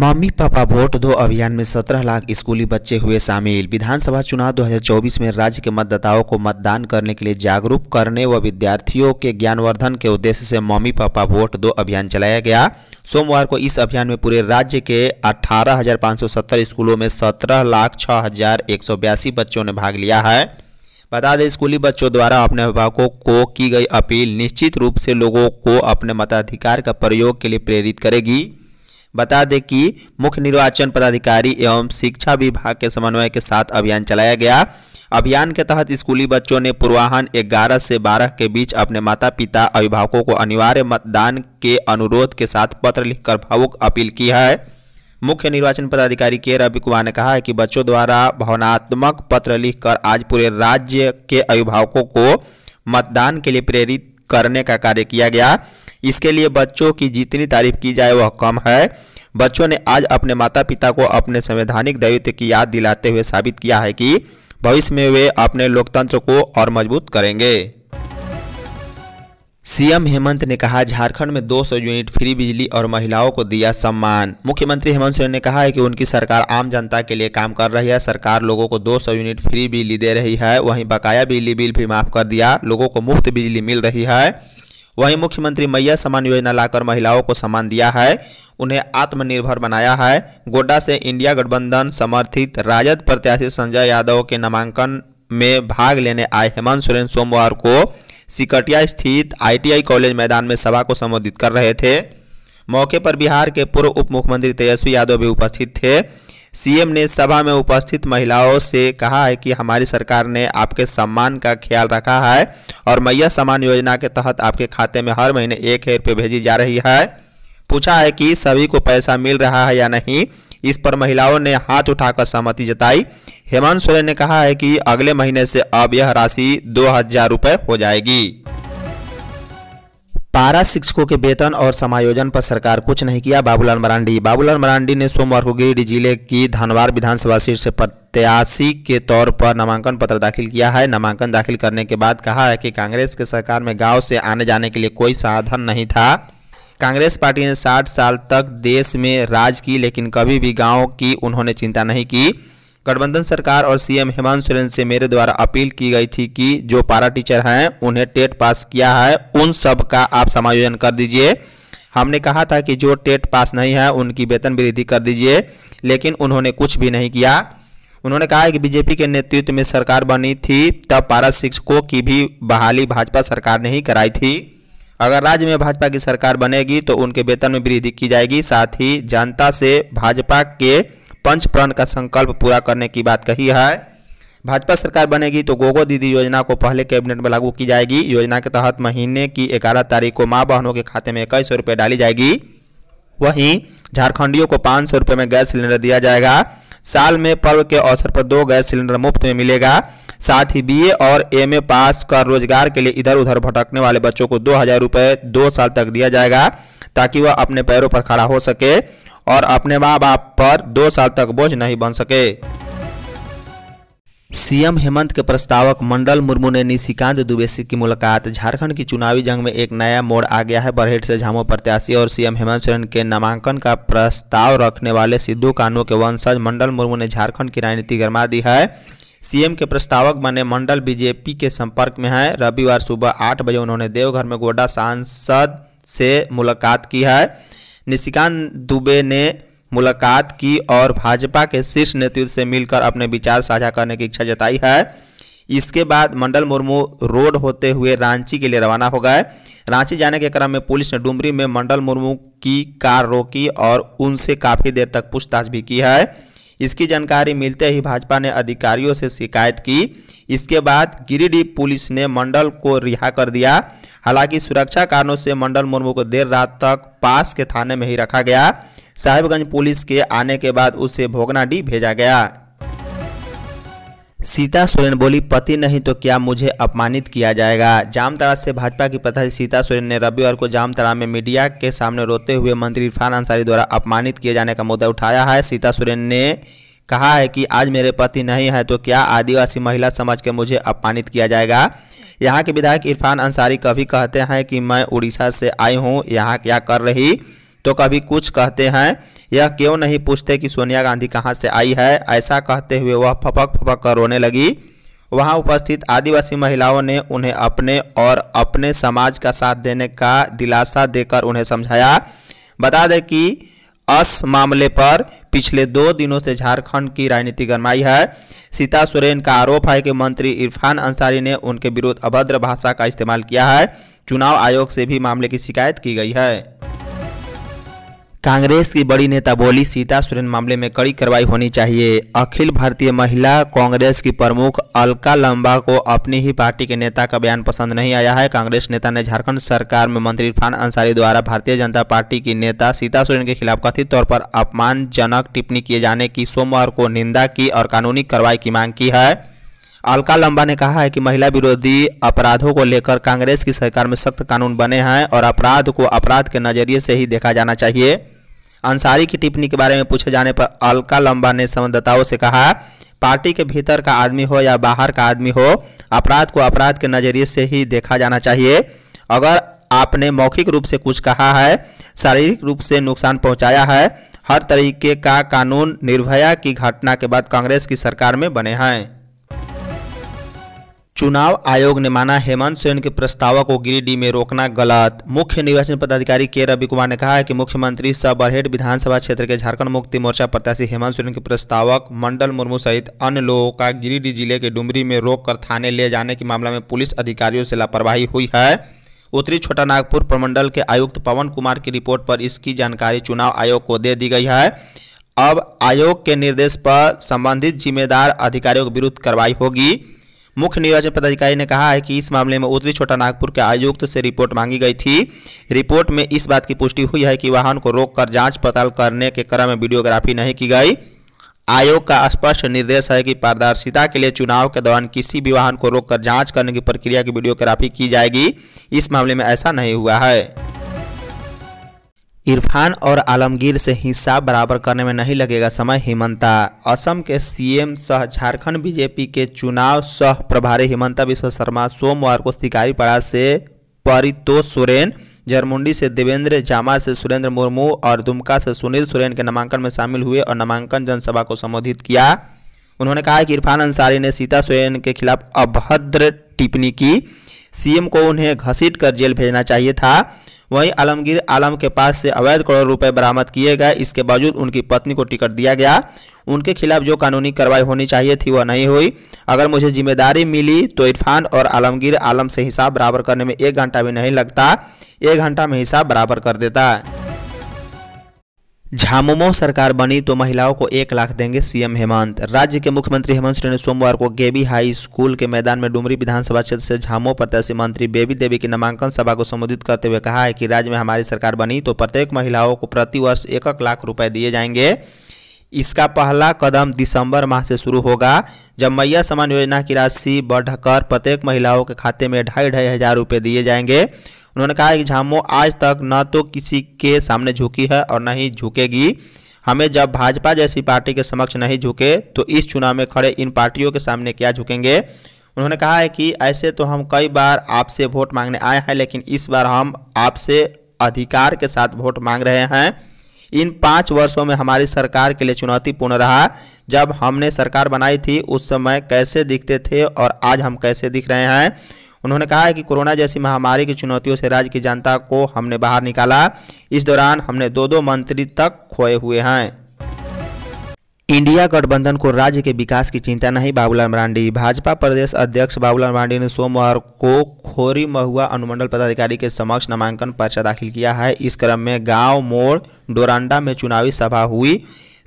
mummy papa vote दो अभियान में 17 लाख स्कूली बच्चे हुए शामिल विधानसभा चुनाव 2024 में राज्य के मतदाताओं को मतदान करने के लिए जागरूक करने व विद्यार्थियों के ज्ञानवर्धन के उद्देश्य से मम्मी पापा वोट दो अभियान चलाया गया सोमवार को इस अभियान में पूरे राज्य के 18,570 स्कूलों में सत्रह लाख छः बच्चों ने भाग लिया है बता दें स्कूली बच्चों द्वारा अपने अभिभावकों को की गई अपील निश्चित रूप से लोगों को अपने मताधिकार का प्रयोग के लिए प्रेरित करेगी बता दें कि मुख्य निर्वाचन पदाधिकारी एवं शिक्षा विभाग के समन्वय के साथ अभियान चलाया गया अभियान के तहत स्कूली बच्चों ने पूर्वाहन 11 से 12 के बीच अपने माता पिता अभिभावकों को अनिवार्य मतदान के अनुरोध के साथ पत्र लिखकर भावुक अपील की है मुख्य निर्वाचन पदाधिकारी के रवि कुमार ने कहा है कि बच्चों द्वारा भावनात्मक पत्र लिखकर आज पूरे राज्य के अभिभावकों को मतदान के लिए प्रेरित करने का कार्य किया गया इसके लिए बच्चों की जितनी तारीफ की जाए वह कम है बच्चों ने आज अपने माता पिता को अपने संवैधानिक दायित्व की याद दिलाते हुए साबित किया है कि भविष्य में वे अपने लोकतंत्र को और मजबूत करेंगे सीएम हेमंत ने कहा झारखंड में 200 यूनिट फ्री बिजली और महिलाओं को दिया सम्मान मुख्यमंत्री हेमंत सोरेन ने कहा है कि उनकी सरकार आम जनता के लिए काम कर रही है सरकार लोगों को 200 यूनिट फ्री बिजली दे रही है वहीं बकाया बिजली बिल भी माफ कर दिया लोगों को मुफ्त बिजली मिल रही है वहीं मुख्यमंत्री मैया सम्मान योजना लाकर महिलाओं को सम्मान दिया है उन्हें आत्मनिर्भर बनाया है गोड्डा से इंडिया गठबंधन समर्थित राजद प्रत्याशी संजय यादव के नामांकन में भाग लेने आए हेमंत सोरेन सोमवार को सिकटिया स्थित आईटीआई कॉलेज मैदान में सभा को संबोधित कर रहे थे मौके पर बिहार के पूर्व उप मुख्यमंत्री तेजस्वी यादव भी उपस्थित थे सीएम ने सभा में उपस्थित महिलाओं से कहा है कि हमारी सरकार ने आपके सम्मान का ख्याल रखा है और मैया सम्मान योजना के तहत आपके खाते में हर महीने एक हज़ार रुपये भेजी जा रही है पूछा है कि सभी को पैसा मिल रहा है या नहीं इस पर महिलाओं ने हाथ उठाकर सहमति जताई हेमंत सोरेन ने कहा है कि अगले महीने से अब यह राशि दो हजार रुपये हो जाएगी पारा शिक्षकों के वेतन और समायोजन पर सरकार कुछ नहीं किया बाबूलाल मरांडी बाबूलाल मरांडी ने सोमवार को गिरिडीह जिले की धनवार विधानसभा सीट से प्रत्याशी के तौर पर नामांकन पत्र दाखिल किया है नामांकन दाखिल करने के बाद कहा है कि कांग्रेस के सरकार में गांव से आने जाने के लिए कोई साधन नहीं था कांग्रेस पार्टी ने साठ साल तक देश में राज की लेकिन कभी भी गाँव की उन्होंने चिंता नहीं की गठबंधन सरकार और सीएम हेमंत सोरेन से मेरे द्वारा अपील की गई थी कि जो पारा टीचर हैं उन्हें टेट पास किया है उन सब का आप समायोजन कर दीजिए हमने कहा था कि जो टेट पास नहीं है उनकी वेतन वृद्धि कर दीजिए लेकिन उन्होंने कुछ भी नहीं किया उन्होंने कहा कि बीजेपी के नेतृत्व में सरकार बनी थी तब पारा शिक्षकों की भी बहाली भाजपा सरकार ने ही कराई थी अगर राज्य में भाजपा की सरकार बनेगी तो उनके वेतन में वृद्धि की जाएगी साथ ही जनता से भाजपा के पंच प्रण का संकल्प पूरा करने की बात कही है भाजपा सरकार बनेगी तो गोगो दीदी योजना को पहले कैबिनेट में लागू की जाएगी योजना के तहत महीने की ग्यारह तारीख को माँ बहनों के खाते में इक्कीस सौ डाली जाएगी वहीं झारखंडियों को पाँच सौ में गैस सिलेंडर दिया जाएगा साल में पर्व के अवसर पर दो गैस सिलेंडर मुफ्त में मिलेगा साथ ही बीए और एमए पास कर रोजगार के लिए इधर उधर भटकने वाले बच्चों को दो हजार रुपये दो साल तक दिया जाएगा ताकि वह अपने पैरों पर खड़ा हो सके और अपने माँ बाप पर दो साल तक बोझ नहीं बन सके सीएम हेमंत के प्रस्तावक मंडल मुर्मू ने निशिकांत दुबे की मुलाकात झारखंड की चुनावी जंग में एक नया मोड़ आ गया है बरहेट से झामो प्रत्याशी और सीएम हेमंत सोरेन के नामांकन का प्रस्ताव रखने वाले सिद्धू कानू के वंशज मंडल मुर्मू ने झारखंड की राजनीति गरमा दी है सीएम के प्रस्तावक बने मंडल बीजेपी के संपर्क में है रविवार सुबह आठ बजे उन्होंने देवघर में गोड्डा सांसद से मुलाकात की है निशिकांत दुबे ने मुलाकात की और भाजपा के शीर्ष नेतृत्व से मिलकर अपने विचार साझा करने की इच्छा जताई है इसके बाद मंडल मुर्मू रोड होते हुए रांची के लिए रवाना हो गए रांची जाने के क्रम में पुलिस ने डुमरी में मंडल मुर्मू की कार रोकी और उनसे काफ़ी देर तक पूछताछ भी की है इसकी जानकारी मिलते ही भाजपा ने अधिकारियों से शिकायत की इसके बाद गिरिडीह पुलिस ने मंडल को रिहा कर दिया हालांकि सुरक्षा कारणों से मंडल मुर्मू को देर रात तक पास के थाने में ही रखा गया साहिबगंज पुलिस के आने के बाद उसे भोगनाडीह भेजा गया सीता सोरेन बोली पति नहीं तो क्या मुझे अपमानित किया जाएगा जामतरा से भाजपा की प्रत्याशी सीता सोरेन ने रविवार को जामतरा में मीडिया के सामने रोते हुए मंत्री इरफान अंसारी द्वारा अपमानित किए जाने का मुद्दा उठाया है सीता सोरेन ने कहा है कि आज मेरे पति नहीं है तो क्या आदिवासी महिला समझ के मुझे अपमानित किया जाएगा यहाँ के विधायक इरफान अंसारी कभी कहते हैं कि मैं उड़ीसा से आई हूँ यहाँ क्या कर रही तो कभी कुछ कहते हैं यह क्यों नहीं पूछते कि सोनिया गांधी कहाँ से आई है ऐसा कहते हुए वह फपक फपक कर रोने लगी वहाँ उपस्थित आदिवासी महिलाओं ने उन्हें अपने और अपने समाज का साथ देने का दिलासा देकर उन्हें समझाया बता दें कि अस मामले पर पिछले दो दिनों से झारखंड की राजनीति गरमाई है सीता सोरेन का आरोप है कि मंत्री इरफान अंसारी ने उनके विरुद्ध अभद्र भाषा का इस्तेमाल किया है चुनाव आयोग से भी मामले की शिकायत की गई है कांग्रेस की बड़ी नेता बोली सीता सुरेन मामले में कड़ी कार्रवाई होनी चाहिए अखिल भारतीय महिला कांग्रेस की प्रमुख अलका लंबा को अपनी ही पार्टी के नेता का बयान पसंद नहीं आया है कांग्रेस नेता ने झारखंड सरकार में मंत्री इरफान अंसारी द्वारा भारतीय जनता पार्टी की नेता सीता सुरेन के खिलाफ कथित तौर पर अपमानजनक टिप्पणी किए जाने की सोमवार को निंदा की और कानूनी कार्रवाई की मांग की है अलका लंबा ने कहा है कि महिला विरोधी अपराधों को लेकर कांग्रेस की सरकार में सख्त कानून बने हैं और अपराध को अपराध के नज़रिए से ही देखा जाना चाहिए अंसारी की टिप्पणी के बारे में पूछे जाने पर अलका लंबा ने संवाददाताओं से कहा पार्टी के भीतर का आदमी हो या बाहर का आदमी हो अपराध को अपराध के नज़रिए से ही देखा जाना चाहिए अगर आपने मौखिक रूप से कुछ कहा है शारीरिक रूप से नुकसान पहुंचाया है हर तरीके का कानून निर्भया की घटना के बाद कांग्रेस की सरकार में बने हैं चुनाव आयोग ने माना हेमंत सोरेन के प्रस्तावक को गिरिडीह में रोकना गलत मुख्य निर्वाचन पदाधिकारी के रवि कुमार ने कहा है कि मुख्यमंत्री सब बरहेट विधानसभा क्षेत्र के झारखंड मुक्ति मोर्चा प्रत्याशी हेमंत सोरेन के प्रस्तावक मंडल मुर्मू सहित अन्य लोगों का गिरिडीह जिले के डुमरी में रोककर थाने ले जाने के मामले में पुलिस अधिकारियों से लापरवाही हुई है उत्तरी छोटा नागपुर प्रमंडल के आयुक्त पवन कुमार की रिपोर्ट पर इसकी जानकारी चुनाव आयोग को दे दी गई है अब आयोग के निर्देश पर संबंधित जिम्मेदार अधिकारियों के विरुद्ध कार्रवाई होगी मुख्य निर्वाचन पदाधिकारी ने कहा है कि इस मामले में उत्तरी छोटा नागपुर के आयुक्त से रिपोर्ट मांगी गई थी रिपोर्ट में इस बात की पुष्टि हुई है कि वाहन को रोक कर जांच पड़ताल करने के क्रम में वीडियोग्राफी नहीं की गई आयोग का स्पष्ट निर्देश है कि पारदर्शिता के लिए चुनाव के दौरान किसी भी वाहन को रोककर जांच करने की प्रक्रिया की वीडियोग्राफी की जाएगी इस मामले में ऐसा नहीं हुआ है इरफान और आलमगीर से हिस्सा बराबर करने में नहीं लगेगा समय हिमंता असम के सीएम सह झारखंड बीजेपी के चुनाव सह प्रभारी हिमंता विश्व शर्मा सोमवार को शिकारीपाड़ा से परितोष सोरेन जरमुंडी से देवेंद्र जामा से सुरेंद्र मुर्मू और दुमका से सुनील सोरेन के नामांकन में शामिल हुए और नामांकन जनसभा को संबोधित किया उन्होंने कहा कि इरफान अंसारी ने सीता सोरेन के खिलाफ अभद्र टिप्पणी की सीएम को उन्हें घसीट कर जेल भेजना चाहिए था वहीं आलमगीर आलम के पास से अवैध करोड़ रुपए बरामद किए गए इसके बावजूद उनकी पत्नी को टिकट दिया गया उनके खिलाफ जो कानूनी कार्रवाई होनी चाहिए थी वह नहीं हुई अगर मुझे जिम्मेदारी मिली तो इरफान और आलमगीर आलम से हिसाब बराबर करने में एक घंटा भी नहीं लगता एक घंटा में हिसाब बराबर कर देता है झामुमो सरकार बनी तो महिलाओं को एक लाख देंगे सीएम हेमंत राज्य के मुख्यमंत्री हेमंत सोरेन ने सोमवार को गेबी हाई स्कूल के मैदान में डुमरी विधानसभा क्षेत्र से झामुमो प्रत्याशी मंत्री बेबी देवी की नामांकन सभा को संबोधित करते हुए कहा है कि राज्य में हमारी सरकार बनी तो प्रत्येक महिलाओं को प्रति वर्ष एक लाख रुपए दिए जाएंगे इसका पहला कदम दिसंबर माह से शुरू होगा जब मैया समान योजना की राशि बढ़कर प्रत्येक महिलाओं के खाते में ढाई ढाई हजार रुपये दिए जाएंगे उन्होंने कहा कि झामो आज तक न तो किसी के सामने झुकी है और न ही झुकेगी हमें जब भाजपा जैसी पार्टी के समक्ष नहीं झुके तो इस चुनाव में खड़े इन पार्टियों के सामने क्या झुकेंगे उन्होंने कहा है कि ऐसे तो हम कई बार आपसे वोट मांगने आए हैं लेकिन इस बार हम आपसे अधिकार के साथ वोट मांग रहे हैं इन पाँच वर्षों में हमारी सरकार के लिए चुनौतीपूर्ण रहा जब हमने सरकार बनाई थी उस समय कैसे दिखते थे और आज हम कैसे दिख रहे हैं उन्होंने कहा है कि कोरोना जैसी महामारी की चुनौतियों से राज्य की जनता को हमने बाहर निकाला इस दौरान हमने दो दो मंत्री तक खोए हुए हैं इंडिया गठबंधन को राज्य के विकास की चिंता नहीं बाबूलाल मरांडी भाजपा प्रदेश अध्यक्ष बाबूलाल मरांडी ने सोमवार को खोरी महुआ अनुमंडल पदाधिकारी के समक्ष नामांकन पर्चा दाखिल किया है इस क्रम में गांव मोड़ डोरांडा में चुनावी सभा हुई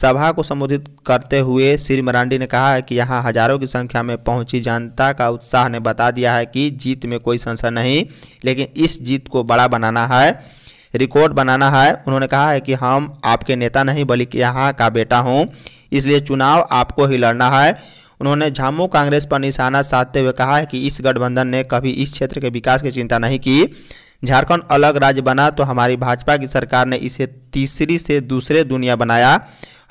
सभा को संबोधित करते हुए श्री मरांडी ने कहा है कि यहाँ हजारों की संख्या में पहुंची जनता का उत्साह ने बता दिया है कि जीत में कोई संशय नहीं लेकिन इस जीत को बड़ा बनाना है रिकॉर्ड बनाना है उन्होंने कहा है कि हम आपके नेता नहीं बल्कि यहाँ का बेटा हूँ इसलिए चुनाव आपको ही लड़ना है उन्होंने झामू कांग्रेस पर निशाना साधते हुए कहा है कि इस गठबंधन ने कभी इस क्षेत्र के विकास की चिंता नहीं की झारखंड अलग राज्य बना तो हमारी भाजपा की सरकार ने इसे तीसरी से दूसरे दुनिया बनाया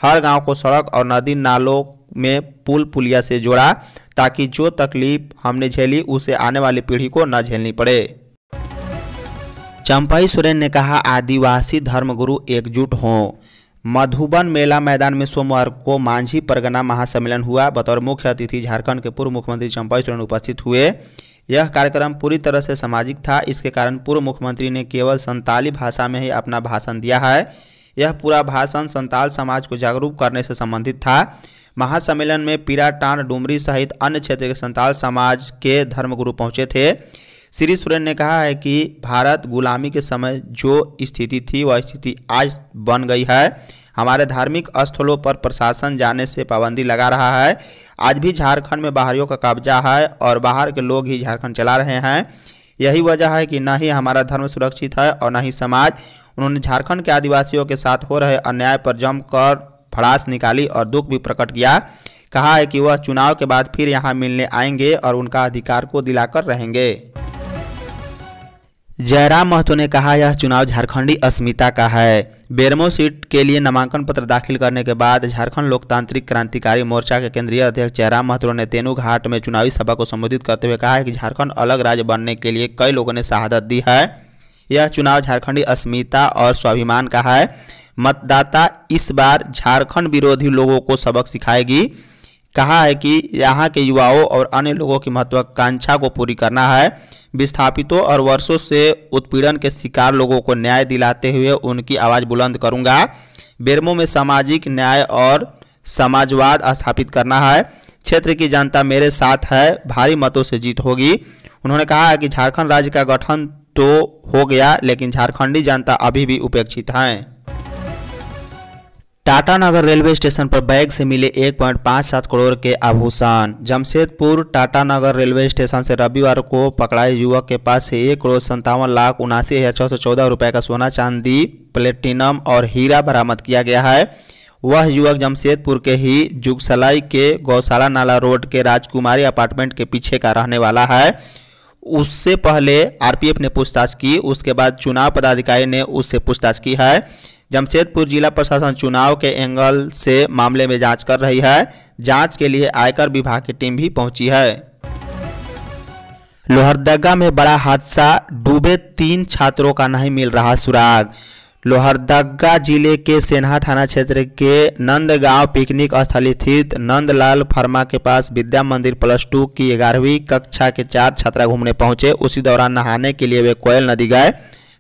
हर गांव को सड़क और नदी नालों में पुल पुलिया से जोड़ा ताकि जो तकलीफ हमने झेली उसे आने वाली पीढ़ी को न झेलनी पड़े चंपई सोरेन ने कहा आदिवासी धर्मगुरु एकजुट हों मधुबन मेला मैदान में सोमवार को मांझी परगना महासम्मेलन हुआ बतौर मुख्य अतिथि झारखंड के पूर्व मुख्यमंत्री चंपई सोरेन उपस्थित हुए यह कार्यक्रम पूरी तरह से सामाजिक था इसके कारण पूर्व मुख्यमंत्री ने केवल संताली भाषा में ही अपना भाषण दिया है यह पूरा भाषण संताल समाज को जागरूक करने से संबंधित था महासम्मेलन में पीराटान डुमरी सहित अन्य क्षेत्र के संताल समाज के धर्मगुरु पहुँचे थे श्री सुरेन ने कहा है कि भारत गुलामी के समय जो स्थिति थी वह स्थिति आज बन गई है हमारे धार्मिक स्थलों पर प्रशासन जाने से पाबंदी लगा रहा है आज भी झारखंड में बाहरियों का कब्जा है और बाहर के लोग ही झारखंड चला रहे हैं यही वजह है कि न ही हमारा धर्म सुरक्षित है और न ही समाज उन्होंने झारखंड के आदिवासियों के साथ हो रहे अन्याय पर जमकर फड़ास निकाली और दुख भी प्रकट किया कहा है कि वह चुनाव के बाद फिर यहाँ मिलने आएंगे और उनका अधिकार को दिलाकर रहेंगे जयराम महतो ने कहा यह चुनाव झारखंडी अस्मिता का है बेरमो सीट के लिए नामांकन पत्र दाखिल करने के बाद झारखंड लोकतांत्रिक क्रांतिकारी मोर्चा के केंद्रीय अध्यक्ष जयराम महतो ने तेनू घाट में चुनावी सभा को संबोधित करते हुए कहा है कि झारखंड अलग राज्य बनने के लिए कई लोगों ने शहादत दी है यह चुनाव झारखंडी अस्मिता और स्वाभिमान का है मतदाता इस बार झारखंड विरोधी लोगों को सबक सिखाएगी कहा है कि यहाँ के युवाओं और अन्य लोगों की महत्वाकांक्षा को पूरी करना है विस्थापितों और वर्षों से उत्पीड़न के शिकार लोगों को न्याय दिलाते हुए उनकी आवाज़ बुलंद करूँगा बेरमो में सामाजिक न्याय और समाजवाद स्थापित करना है क्षेत्र की जनता मेरे साथ है भारी मतों से जीत होगी उन्होंने कहा है कि झारखंड राज्य का गठन तो हो गया लेकिन झारखंडी जनता अभी भी उपेक्षित हैं टाटानगर रेलवे स्टेशन पर बैग से मिले 1.57 करोड़ के आभूषण जमशेदपुर टाटानगर रेलवे स्टेशन से रविवार को पकड़ाए युवक के पास से एक करोड़ संतावन लाख उनासी हज़ार छः सौ चौदह रुपये का सोना चांदी प्लेटिनम और हीरा बरामद किया गया है वह युवक जमशेदपुर के ही जुगसलाई के गौशाला नाला रोड के राजकुमारी अपार्टमेंट के पीछे का रहने वाला है उससे पहले आरपीएफ ने पूछताछ की उसके बाद चुनाव पदाधिकारी ने उससे पूछताछ की है जमशेदपुर जिला प्रशासन चुनाव के एंगल से मामले में जांच कर रही है जांच के लिए आयकर विभाग की टीम भी पहुंची है लोहरदगा में बड़ा हादसा डूबे तीन छात्रों का नहीं मिल रहा सुराग लोहरदगा जिले के सेन्हा थाना क्षेत्र के नंदगांव पिकनिक स्थल स्थित नंदलाल फर्मा के पास विद्या मंदिर प्लस टू की ग्यारहवीं कक्षा के चार छात्रा घूमने पहुंचे उसी दौरान नहाने के लिए वे कोयल नदी गए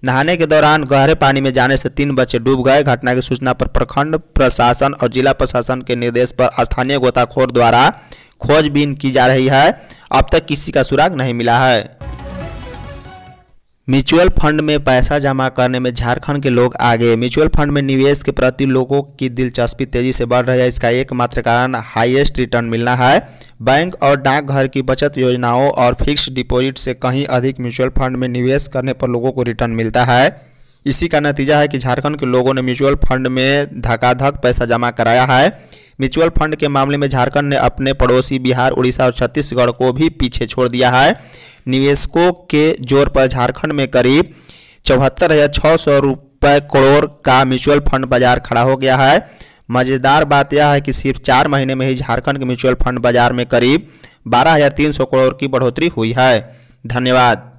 नहाने के दौरान गहरे पानी में जाने से तीन बच्चे डूब गए घटना की सूचना पर प्रखंड प्रशासन और जिला प्रशासन के निर्देश पर स्थानीय गोताखोर द्वारा खोजबीन की जा रही है अब तक किसी का सुराग नहीं मिला है म्यूचुअल फंड में पैसा जमा करने में झारखंड के लोग आगे म्यूचुअल फंड में निवेश के प्रति लोगों की दिलचस्पी तेजी से बढ़ रही है इसका एकमात्र कारण हाईएस्ट रिटर्न मिलना है बैंक और डाकघर की बचत योजनाओं और फिक्स्ड डिपॉजिट से कहीं अधिक म्यूचुअल फंड में निवेश करने पर लोगों को रिटर्न मिलता है इसी का नतीजा है कि झारखंड के लोगों ने म्यूचुअल फंड में धकाधक पैसा जमा कराया है म्यूचुअल फंड के मामले में झारखंड ने अपने पड़ोसी बिहार उड़ीसा और छत्तीसगढ़ को भी पीछे छोड़ दिया है निवेशकों के जोर पर झारखंड में करीब चौहत्तर हज़ार छः सौ रुपये करोड़ का म्यूचुअल फंड बाजार खड़ा हो गया है मज़ेदार बात यह है कि सिर्फ चार महीने में ही झारखंड के म्यूचुअल फंड बाजार में करीब बारह हज़ार तीन सौ करोड़ की बढ़ोतरी हुई है धन्यवाद